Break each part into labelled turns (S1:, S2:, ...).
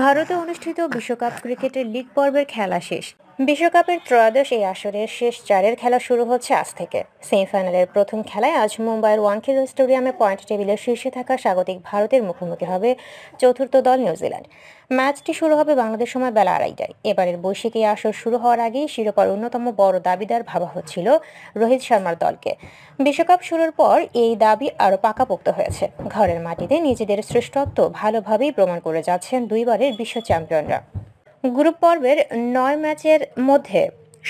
S1: ভারতে অনুষ্ঠিত বিশ্বকাপ ক্রিকেটের লিগ পর্বের খেলা শেষ বিশ্বকাপের ত্রয়োদশ এই আসরের শেষ চারের খেলা শুরু হচ্ছে আজ থেকে সেমিফাইনালের প্রথম খেলায় আজ মুম্বাইয়ের ওয়াংখেল স্টেডিয়ামে পয়েন্ট টেবিলের শীর্ষে থাকা স্বাগতিক ভারতের মুখোমুখি হবে চতুর্থ দল নিউজিল্যান্ড ম্যাচটি শুরু হবে বাংলাদেশ সময় বেলা আড়াইটায় এবারের বৈশ্বিক এই আসর শুরু হওয়ার আগেই শিরোপার অন্যতম বড় দাবিদার ভাবা হচ্ছিল রোহিত শর্মার দলকে বিশ্বকাপ শুরুর পর এই দাবি আরও পাকাপোক্ত হয়েছে ঘরের মাটিতে নিজেদের শ্রেষ্ঠত্ব ভালোভাবেই প্রমাণ করে যাচ্ছেন দুই গড়ের বিশ্ব চ্যাম্পিয়নরা গ্রুপ পর্বের নয় ম্যাচের মধ্যে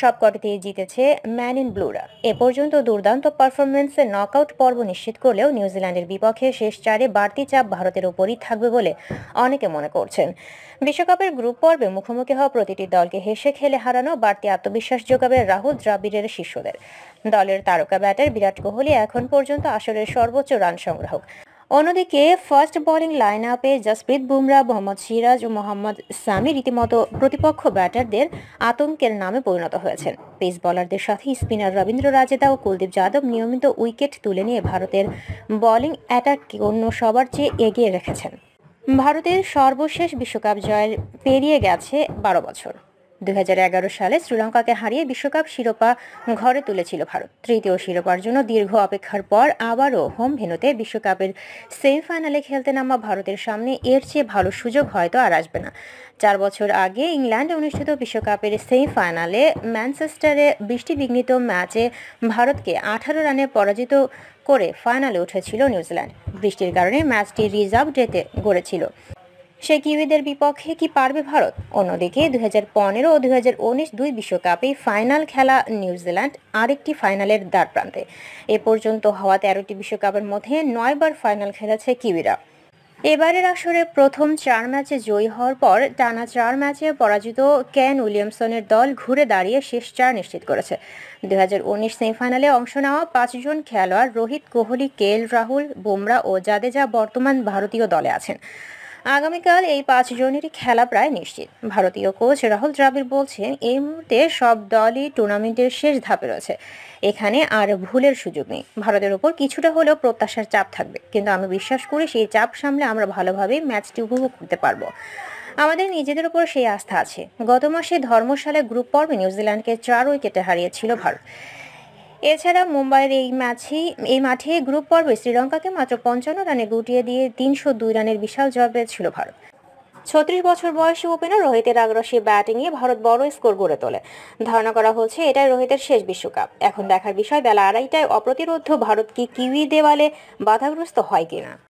S1: সব কটিতেই জিতেছে ম্যান ইন ব্লুরা এ পর্যন্ত দুর্দান্ত পারফরমেন্সে নক আউট পর্ব নিশ্চিত করলেও নিউজিল্যান্ডের বিপক্ষে শেষ চারে বাড়তি চাপ ভারতের ওপরই থাকবে বলে অনেকে মনে করছেন বিশ্বকাপের গ্রুপ পর্বে মুখোমুখি হওয়া প্রতিটি দলকে হেসে খেলে হারানো বাড়তি আত্মবিশ্বাস যোগাবে রাহুল দ্রাবিড়ের শিষ্যদের দলের তারকা ব্যাটার বিরাট কোহলি এখন পর্যন্ত আসরের সর্বোচ্চ রান সংগ্রাহক অন্যদিকে ফার্স্ট বোলিং লাইন আপে জসপ্রীত বুমরা মোহাম্মদ সিরাজ ও মোহাম্মদ সামি রীতিমতো প্রতিপক্ষ ব্যাটারদের আতঙ্কের নামে পরিণত হয়েছেন পেস বলারদের সাথে স্পিনার রবীন্দ্র রাজেদা ও কুলদীপ যাদব নিয়মিত উইকেট তুলে নিয়ে ভারতের বোলিং অ্যাটাককে অন্য সবার চেয়ে এগিয়ে রেখেছেন ভারতের সর্বশেষ বিশ্বকাপ জয়ের পেরিয়ে গেছে বারো বছর দু সালে শ্রীলঙ্কাকে হারিয়ে বিশ্বকাপ শিরোপা ঘরে তুলেছিল ভারত তৃতীয় শিরোপার জন্য দীর্ঘ অপেক্ষার পর আবারও হোম ভেনুতে বিশ্বকাপের সেমিফাইনালে খেলতে নামা ভারতের সামনে এর চেয়ে ভালো সুযোগ হয়তো আর আসবে না চার বছর আগে ইংল্যান্ডে অনুষ্ঠিত বিশ্বকাপের সেমিফাইনালে ম্যানচেস্টারে বৃষ্টি বিঘ্নিত ম্যাচে ভারতকে আঠারো রানে পরাজিত করে ফাইনালে উঠেছিল নিউজিল্যান্ড বৃষ্টির কারণে ম্যাচটি রিজার্ভ ডেতে গড়েছিল সেই কিউইদের বিপক্ষে কি পারবে ভারত অন্যদিকে দু হাজার পনেরো ও দু হাজার উনিশ দুই বিশ্বকাপে ফাইনাল খেলা নিউজিল্যান্ড আরেকটি ফাইনালের দ্বার প্রান্তে এ পর্যন্ত হওয়া তেরোটি বিশ্বকাপের মধ্যে নয়বার ফাইনাল খেলেছে কিউইরা এবারের আসরে প্রথম চার ম্যাচে জয়ী হওয়ার পর টানা চার ম্যাচে পরাজিত ক্যান উইলিয়ামসনের দল ঘুরে দাঁড়িয়ে শেষ চার নিশ্চিত করেছে দু সেমিফাইনালে অংশ নেওয়া পাঁচজন খেলোয়াড় রোহিত কোহলি কেএল রাহুল বুমরা ও জাদেজা বর্তমান ভারতীয় দলে আছেন আগামীকাল এই পাঁচ জনেরই খেলা প্রায় নিশ্চিত ভারতীয় কোচ রাহুল দ্রাবিড় বলছেন এই মুহূর্তে সব দলই টুর্নামেন্টের শেষ ধাপে রয়েছে এখানে আর ভুলের সুযোগ নেই ভারতের ওপর কিছুটা হলেও প্রত্যাশার চাপ থাকবে কিন্তু আমি বিশ্বাস করি সেই চাপ সামলে আমরা ভালোভাবে ম্যাচটি উপভোগ করতে পারবো আমাদের নিজেদের উপর সেই আস্থা আছে গত মাসে ধর্মশালায় গ্রুপ পর্বে নিউজিল্যান্ডকে চার উইকেটে হারিয়েছিল ভারত এছাড়া মুম্বাইয়ের এই ম্যাচে এই মাঠে গ্রুপ পর্বে শ্রীলঙ্কাকে মাত্র পঞ্চান্ন রানে গুটিয়ে দিয়ে তিনশো দুই রানের বিশাল জয় পেয়েছিল ভারত ছত্রিশ বছর বয়সী ওপেনার রোহিতের আগ্রাসী ব্যাটিংয়ে ভারত বড় স্কোর গড়ে তোলে ধারণা করা হচ্ছে এটাই রোহিতের শেষ বিশ্বকাপ এখন দেখার বিষয় বেলা আড়াইটায় অপ্রতিরোধ ভারত কি কিউই দেওয়ালে বাধাগ্রস্ত হয় কিনা